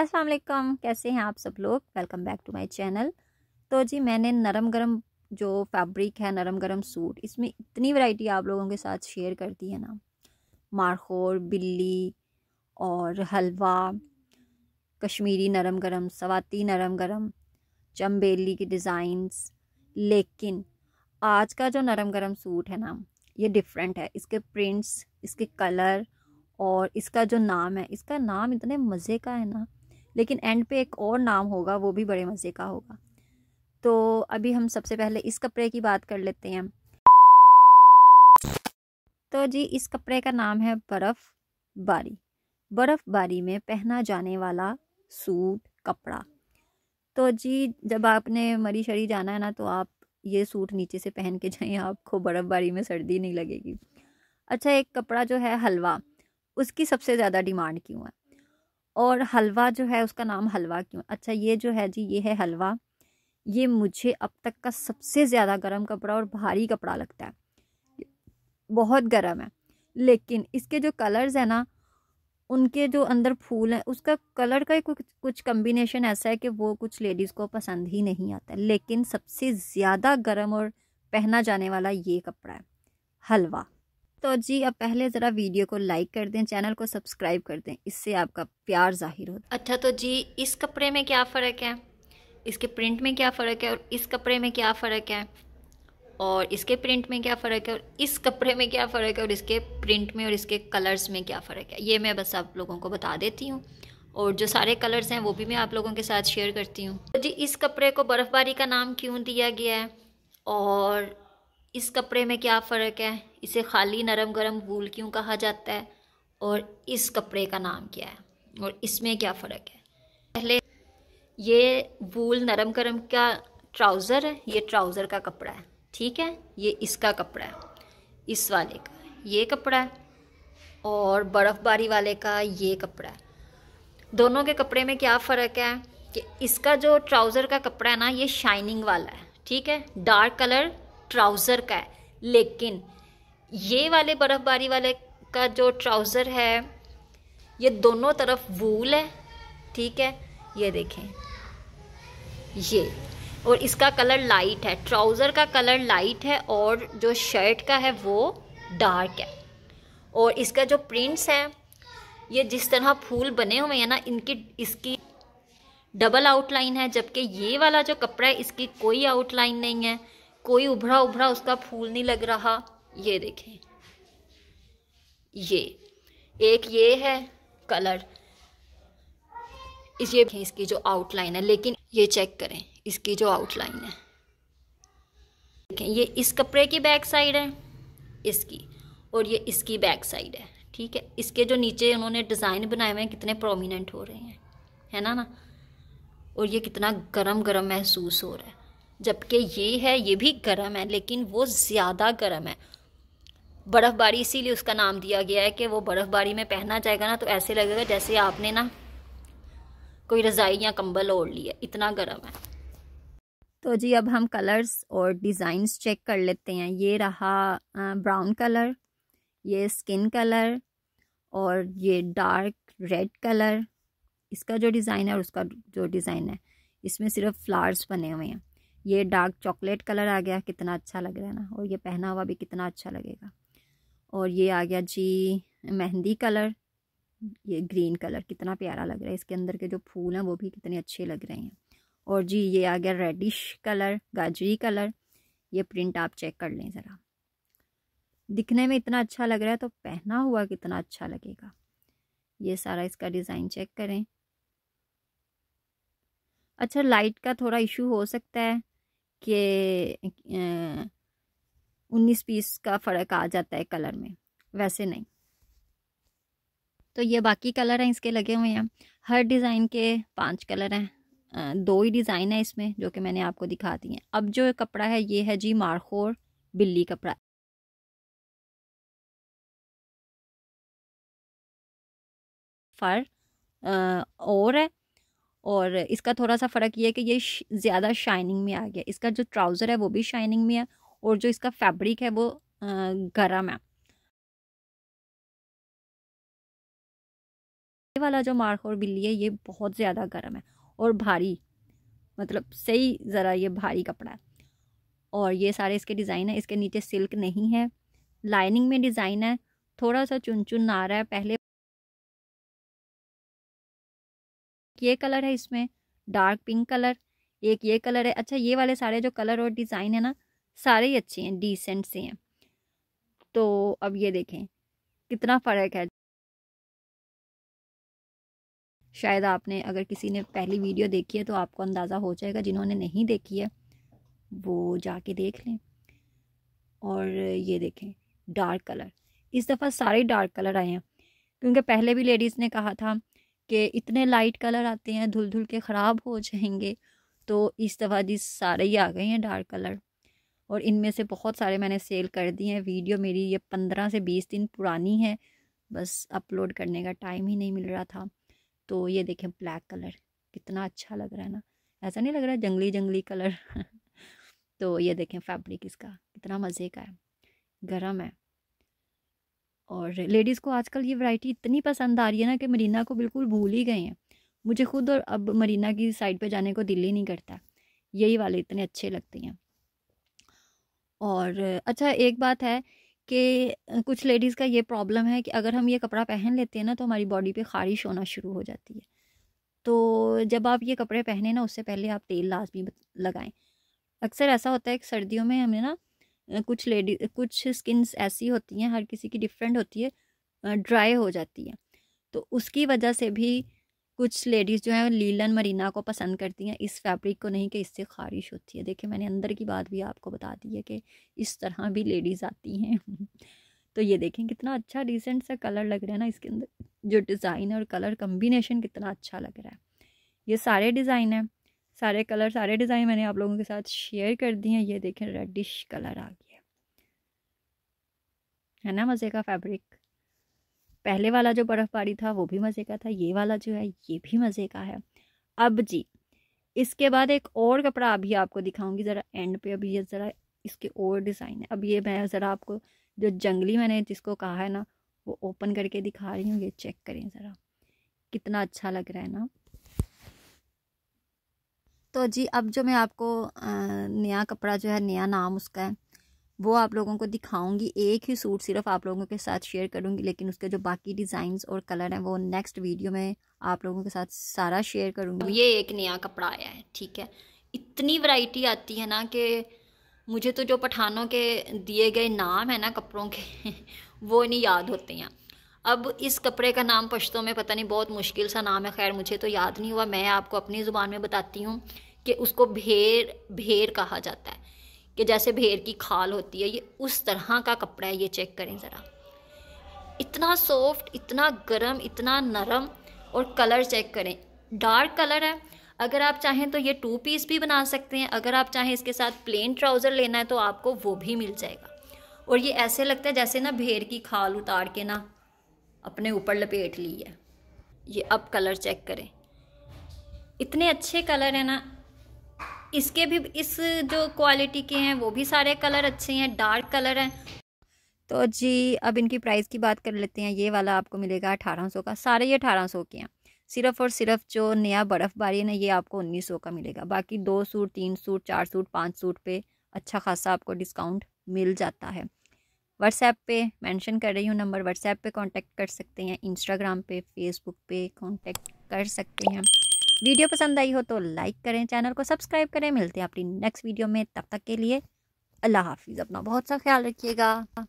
अस्सलाम वालेकुम कैसे हैं आप सब लोग welcome back to my channel तो जी मैंने नरम गरम जो फैब्रिक है नरम गरम सूट इसमें इतनी वैरायटी आप लोगों के साथ शेयर कर दी है ना मारखोर बिल्ली और हलवा कश्मीरी नरम गरम सवाती नरम गरम चम्बेली के डिज़ाइंस लेकिन आज का जो नरम गरम सूट है ना ये डिफरेंट है इसके प्रिंट्स इसके कलर और इसका जो नाम है इसका नाम इतने मज़े का है ना लेकिन एंड पे एक और नाम होगा वो भी बड़े मज़े का होगा तो अभी हम सबसे पहले इस कपड़े की बात कर लेते हैं तो जी इस कपड़े का नाम है बर्फ़ बारी बर्फ़बारी में पहना जाने वाला सूट कपड़ा तो जी जब आपने मरी शरी जाना है ना तो आप ये सूट नीचे से पहन के जाइए आपको बर्फ़बारी में सर्दी नहीं लगेगी अच्छा एक कपड़ा जो है हलवा उसकी सबसे ज़्यादा डिमांड क्यों है और हलवा जो है उसका नाम हलवा क्यों अच्छा ये जो है जी ये है हलवा ये मुझे अब तक का सबसे ज़्यादा गर्म कपड़ा और भारी कपड़ा लगता है बहुत गर्म है लेकिन इसके जो कलर्स हैं ना उनके जो अंदर फूल हैं उसका कलर का कुछ कुछ कम्बिनेशन ऐसा है कि वो कुछ लेडीज़ को पसंद ही नहीं आता लेकिन सबसे ज़्यादा गर्म और पहना जाने वाला ये कपड़ा है हलवा तो जी अब पहले ज़रा वीडियो को लाइक कर दें चैनल को सब्सक्राइब कर दें इससे आपका प्यार जाहिर हो अच्छा तो जी इस कपड़े में क्या फ़र्क है इसके प्रिंट में क्या फ़र्क है और इस कपड़े में क्या फ़र्क है और इसके प्रिंट में क्या फ़र्क है और इस कपड़े में क्या फ़र्क है और इसके प्रिंट में और इसके कलर्स में क्या फ़र्क है ये मैं बस आप लोगों को बता देती हूँ और जो सारे कलर्स हैं वो भी मैं आप लोगों के साथ शेयर करती हूँ तो जी इस कपड़े को बर्फ़बारी का नाम क्यों दिया गया है और इस कपड़े में क्या फ़र्क है इसे खाली नरम गरम वूल क्यों कहा जाता है और इस कपड़े का नाम क्या है और इसमें क्या फ़र्क है पहले ये वूल नरम गरम का ट्राउज़र है ये ट्राउज़र का कपड़ा है ठीक है ये इसका कपड़ा है इस वाले का ये कपड़ा है और बर्फ़बारी वाले का ये कपड़ा है दोनों के कपड़े में क्या फ़र्क है कि इसका जो ट्राउज़र का कपड़ा है ना ये शाइनिंग वाला है ठीक है डार्क कलर ट्राउज़र का है लेकिन ये वाले बर्फ़बारी वाले का जो ट्राउज़र है ये दोनों तरफ वूल है ठीक है ये देखें ये और इसका कलर लाइट है ट्राउज़र का कलर लाइट है और जो शर्ट का है वो डार्क है और इसका जो प्रिंट्स है ये जिस तरह फूल बने हुए हैं ना इनकी इसकी डबल आउटलाइन है जबकि ये वाला जो कपड़ा है इसकी कोई आउटलाइन नहीं है कोई उभरा उभरा उसका फूल नहीं लग रहा ये देखें ये एक ये है कलर इस ये इसकी जो आउटलाइन है लेकिन ये चेक करें इसकी जो आउटलाइन है देखें ये इस कपड़े की बैक साइड है इसकी और ये इसकी बैक साइड है ठीक है इसके जो नीचे उन्होंने डिज़ाइन बनाए हुए हैं कितने प्रोमिनेंट हो रहे हैं है ना ना और ये कितना गरम गरम महसूस हो रहा है जबकि ये है ये भी गर्म है लेकिन वो ज़्यादा गर्म है बर्फ़बारी इसीलिए उसका नाम दिया गया है कि वो बर्फ़बारी में पहना जाएगा ना तो ऐसे लगेगा जैसे आपने ना कोई रज़ाई या कंबल ओढ़ लिया इतना गर्म है तो जी अब हम कलर्स और डिज़ाइंस चेक कर लेते हैं ये रहा ब्राउन कलर ये स्किन कलर और ये डार्क रेड कलर इसका जो डिज़ाइन है और उसका जो डिज़ाइन है इसमें सिर्फ फ्लावर्स बने हुए हैं ये डार्क चॉकलेट कलर आ गया कितना अच्छा लग रहा है ना और ये पहना हुआ भी कितना अच्छा लगेगा और ये आ गया जी मेहंदी कलर ये ग्रीन कलर कितना प्यारा लग रहा है इसके अंदर के जो फूल हैं वो भी कितने अच्छे लग रहे हैं और जी ये आ गया रेडिश कलर गाजरी कलर ये प्रिंट आप चेक कर लें ज़रा दिखने में इतना अच्छा लग रहा है तो पहना हुआ कितना अच्छा लगेगा ये सारा इसका डिज़ाइन चेक करें अच्छा लाइट का थोड़ा इशू हो सकता है के उन्नीस पीस का फ़र्क आ जाता है कलर में वैसे नहीं तो ये बाकी कलर हैं इसके लगे हुए हैं हर डिज़ाइन के पांच कलर हैं दो ही डिज़ाइन है इसमें जो कि मैंने आपको दिखा दिए हैं अब जो कपड़ा है ये है जी मारखोर बिल्ली कपड़ा फर और है और इसका थोड़ा सा फ़र्क ये है कि ये ज़्यादा शाइनिंग में आ गया इसका जो ट्राउज़र है वो भी शाइनिंग में है और जो इसका फैब्रिक है वो गर्म है ये वाला जो मारखोर बिल्ली है ये बहुत ज़्यादा गर्म है और भारी मतलब सही ज़रा ये भारी कपड़ा है और ये सारे इसके डिज़ाइन है इसके नीचे सिल्क नहीं है लाइनिंग में डिज़ाइन है थोड़ा सा चुन चुन आ रहा है पहले ये कलर है इसमें डार्क पिंक कलर एक ये कलर है अच्छा ये वाले सारे जो कलर और डिज़ाइन है ना सारे ही अच्छे हैं डिसेंट से हैं तो अब ये देखें कितना फ़र्क है शायद आपने अगर किसी ने पहली वीडियो देखी है तो आपको अंदाज़ा हो जाएगा जिन्होंने नहीं देखी है वो जाके देख लें और ये देखें डार्क कलर इस दफ़ा सारे डार्क कलर आए हैं क्योंकि पहले भी लेडीज़ ने कहा था के इतने लाइट कलर आते हैं धुल धुल के ख़राब हो जाएंगे तो इस दफ़ा जी सारे ही आ गए हैं डार्क कलर और इनमें से बहुत सारे मैंने सेल कर दिए हैं वीडियो मेरी ये पंद्रह से बीस दिन पुरानी है बस अपलोड करने का टाइम ही नहीं मिल रहा था तो ये देखें ब्लैक कलर कितना अच्छा लग रहा है ना ऐसा नहीं लग रहा जंगली जंगली कलर तो ये देखें फैब्रिक इसका कितना मज़े का है गर्म है और लेडीज़ को आजकल ये वैरायटी इतनी पसंद आ रही है ना कि मरीना को बिल्कुल भूल ही गए हैं मुझे खुद और अब मरीना की साइड पे जाने को दिल ही नहीं करता यही वाले इतने अच्छे लगते हैं और अच्छा एक बात है कि कुछ लेडीज़ का ये प्रॉब्लम है कि अगर हम ये कपड़ा पहन लेते हैं ना तो हमारी बॉडी पे खारिश होना शुरू हो जाती है तो जब आप ये कपड़े पहने ना उससे पहले आप तेल लाजमी लगाएं अक्सर ऐसा होता है कि सर्दियों में हमें ना कुछ लेडी कुछ स्किन्स ऐसी होती हैं हर किसी की डिफरेंट होती है ड्राई हो जाती है तो उसकी वजह से भी कुछ लेडीज़ जो हैं लीलन मरीना को पसंद करती हैं इस फैब्रिक को नहीं कि इससे ख़ारिश होती है देखिए मैंने अंदर की बात भी आपको बता दी है कि इस तरह भी लेडीज़ आती हैं तो ये देखें कितना अच्छा डिसेंट सा कलर लग रहा है ना इसके अंदर जो डिज़ाइन है और कलर कम्बिनेशन कितना अच्छा लग रहा है ये सारे डिज़ाइन हैं सारे कलर सारे डिज़ाइन मैंने आप लोगों के साथ शेयर कर दिए हैं ये देखें रेडिश कलर आ गया है ना मज़े का फैब्रिक पहले वाला जो बर्फ़बारी था वो भी मज़े का था ये वाला जो है ये भी मज़े का है अब जी इसके बाद एक और कपड़ा अभी आपको दिखाऊंगी ज़रा एंड पे अभी ये ज़रा इसके और डिज़ाइन है अब ये मैं ज़रा आपको जो जंगली मैंने जिसको कहा है ना वो ओपन करके दिखा रही हूँ ये चेक करें ज़रा कितना अच्छा लग रहा है ना तो जी अब जो मैं आपको नया कपड़ा जो है नया नाम उसका है वो आप लोगों को दिखाऊंगी एक ही सूट सिर्फ आप लोगों के साथ शेयर करूंगी लेकिन उसके जो बाकी डिज़ाइंस और कलर हैं वो नेक्स्ट वीडियो में आप लोगों के साथ सारा शेयर करूंगी तो ये एक नया कपड़ा आया है ठीक है इतनी वैरायटी आती है ना कि मुझे तो जो पठानों के दिए गए नाम है ना कपड़ों के वो नहीं याद होते हैं अब इस कपड़े का नाम पश्तो में पता नहीं बहुत मुश्किल सा नाम है खैर मुझे तो याद नहीं हुआ मैं आपको अपनी ज़ुबान में बताती हूँ कि उसको भेर भेर कहा जाता है कि जैसे भेर की खाल होती है ये उस तरह का कपड़ा है ये चेक करें ज़रा इतना सॉफ्ट इतना गर्म इतना नरम और कलर चेक करें डार्क कलर है अगर आप चाहें तो ये टू पीस भी बना सकते हैं अगर आप चाहें इसके साथ प्लेन ट्राउज़र लेना है तो आपको वो भी मिल जाएगा और ये ऐसे लगता है जैसे ना भेड़ की खाल उतार के ना अपने ऊपर लपेट ली है ये अब कलर चेक करें इतने अच्छे कलर हैं ना इसके भी इस जो क्वालिटी के हैं वो भी सारे कलर अच्छे हैं डार्क कलर हैं तो जी अब इनकी प्राइस की बात कर लेते हैं ये वाला आपको मिलेगा अठारह सौ का सारे ये अठारह सौ के हैं सिर्फ और सिर्फ जो नया बर्फ़बारी है ना ये आपको उन्नीस सौ का मिलेगा बाकी दो सूट तीन सूट चार सूट पाँच सूट पे अच्छा खासा आपको डिस्काउंट मिल जाता है व्हाट्सएप पे मेंशन कर रही हूँ नंबर व्हाट्सएप पे कांटेक्ट कर सकते हैं इंस्टाग्राम पे फेसबुक पे कांटेक्ट कर सकते हैं वीडियो पसंद आई हो तो लाइक करें चैनल को सब्सक्राइब करें मिलते हैं अपनी नेक्स्ट वीडियो में तब तक के लिए अल्लाह हाफिज़ अपना बहुत सा ख्याल रखिएगा